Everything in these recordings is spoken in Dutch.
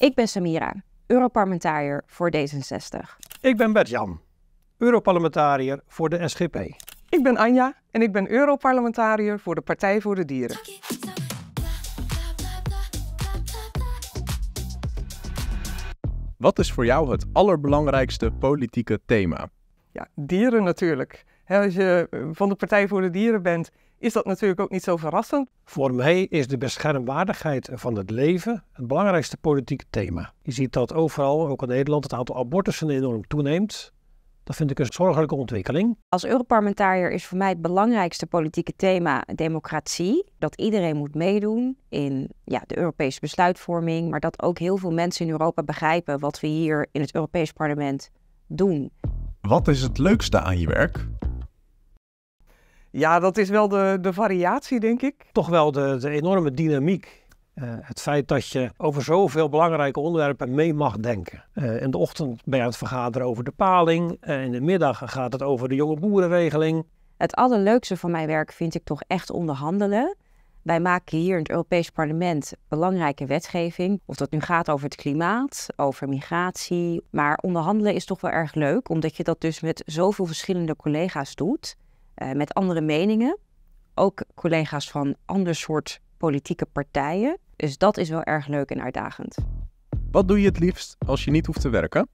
Ik ben Samira, Europarlementariër voor D66. Ik ben Bert-Jan, Europarlementariër voor de SGP. Ik ben Anja en ik ben Europarlementariër voor de Partij voor de Dieren. Wat is voor jou het allerbelangrijkste politieke thema? Ja, dieren natuurlijk. als je eh, van de Partij voor de Dieren bent, is dat natuurlijk ook niet zo verrassend. Voor mij is de beschermwaardigheid van het leven het belangrijkste politieke thema. Je ziet dat overal, ook in Nederland, het aantal abortussen enorm toeneemt. Dat vind ik een zorgelijke ontwikkeling. Als Europarlementariër is voor mij het belangrijkste politieke thema democratie. Dat iedereen moet meedoen in ja, de Europese besluitvorming. Maar dat ook heel veel mensen in Europa begrijpen wat we hier in het Europees Parlement doen. Wat is het leukste aan je werk? Ja, dat is wel de, de variatie, denk ik. Toch wel de, de enorme dynamiek. Eh, het feit dat je over zoveel belangrijke onderwerpen mee mag denken. Eh, in de ochtend ben je aan het vergaderen over de paling. Eh, in de middag gaat het over de jonge boerenregeling. Het allerleukste van mijn werk vind ik toch echt onderhandelen. Wij maken hier in het Europees Parlement belangrijke wetgeving. Of dat nu gaat over het klimaat, over migratie. Maar onderhandelen is toch wel erg leuk, omdat je dat dus met zoveel verschillende collega's doet. Eh, met andere meningen. Ook collega's van ander soort politieke partijen. Dus dat is wel erg leuk en uitdagend. Wat doe je het liefst als je niet hoeft te werken?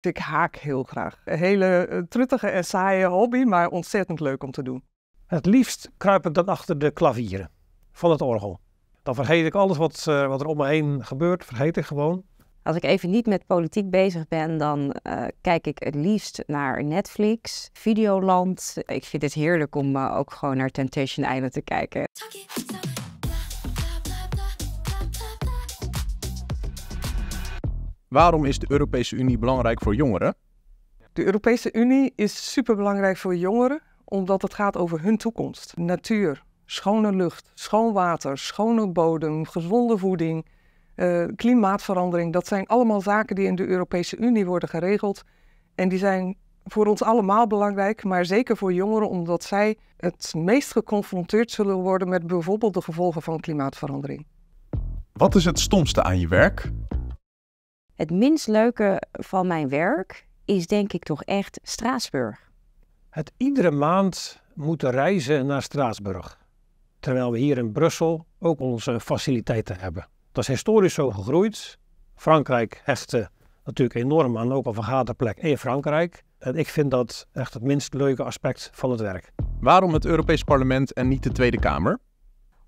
Ik haak heel graag. Een hele eh, truttige en saaie hobby, maar ontzettend leuk om te doen. Het liefst kruip ik dan achter de klavieren van het orgel. Dan vergeet ik alles wat, eh, wat er om me heen gebeurt, vergeet ik gewoon. Als ik even niet met politiek bezig ben, dan eh, kijk ik het liefst naar Netflix, Videoland. Ik vind het heerlijk om eh, ook gewoon naar Temptation Island te kijken. Waarom is de Europese Unie belangrijk voor jongeren? De Europese Unie is superbelangrijk voor jongeren, omdat het gaat over hun toekomst. Natuur, schone lucht, schoon water, schone bodem, gezonde voeding. Eh, klimaatverandering. Dat zijn allemaal zaken die in de Europese Unie worden geregeld. En die zijn voor ons allemaal belangrijk, maar zeker voor jongeren, omdat zij het meest geconfronteerd zullen worden met bijvoorbeeld de gevolgen van klimaatverandering. Wat is het stomste aan je werk? Het minst leuke van mijn werk is denk ik toch echt Straatsburg. Het iedere maand moeten reizen naar Straatsburg, terwijl we hier in Brussel ook onze faciliteiten hebben. Dat is historisch zo gegroeid. Frankrijk hechtte natuurlijk enorm aan, ook al plek in Frankrijk. En ik vind dat echt het minst leuke aspect van het werk. Waarom het Europees Parlement en niet de Tweede Kamer?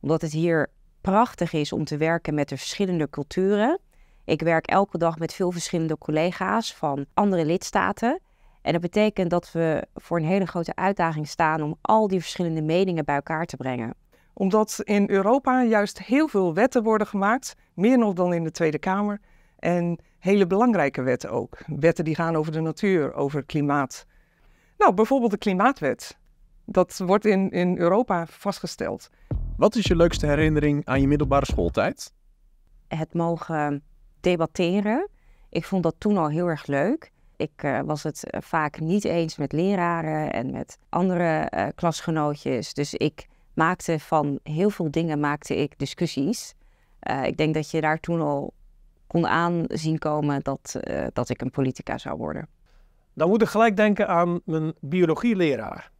Omdat het hier prachtig is om te werken met de verschillende culturen. Ik werk elke dag met veel verschillende collega's van andere lidstaten. En dat betekent dat we voor een hele grote uitdaging staan om al die verschillende meningen bij elkaar te brengen omdat in Europa juist heel veel wetten worden gemaakt, meer nog dan in de Tweede Kamer. En hele belangrijke wetten ook. Wetten die gaan over de natuur, over klimaat. Nou, bijvoorbeeld de klimaatwet. Dat wordt in, in Europa vastgesteld. Wat is je leukste herinnering aan je middelbare schooltijd? Het mogen debatteren. Ik vond dat toen al heel erg leuk. Ik eh, was het eh, vaak niet eens met leraren en met andere eh, klasgenootjes. Dus ik maakte van heel veel dingen maakte ik discussies. Eh, ik denk dat je daar toen al kon aanzien komen dat, eh, dat ik een politica zou worden. Dan moet ik gelijk denken aan mijn biologieleraar.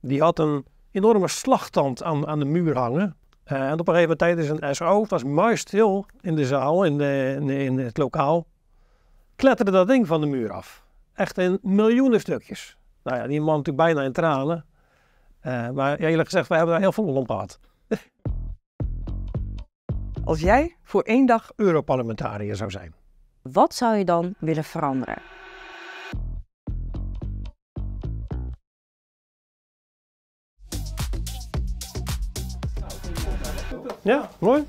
Die had een enorme slagtand aan, aan de muur hangen. Eh, en op een gegeven moment tijdens een SO, was muisstil in de zaal, in, de, in, in, het lokaal, kletterde dat ding van de muur af. Echt in miljoenen stukjes. Nou ja, die man natuurlijk bijna in tranen. Eh, maar eerlijk gezegd, wij hebben daar heel veel lomp Als jij voor één dag Europarlementariër zou zijn, wat zou je dan willen veranderen? Ja, mooi.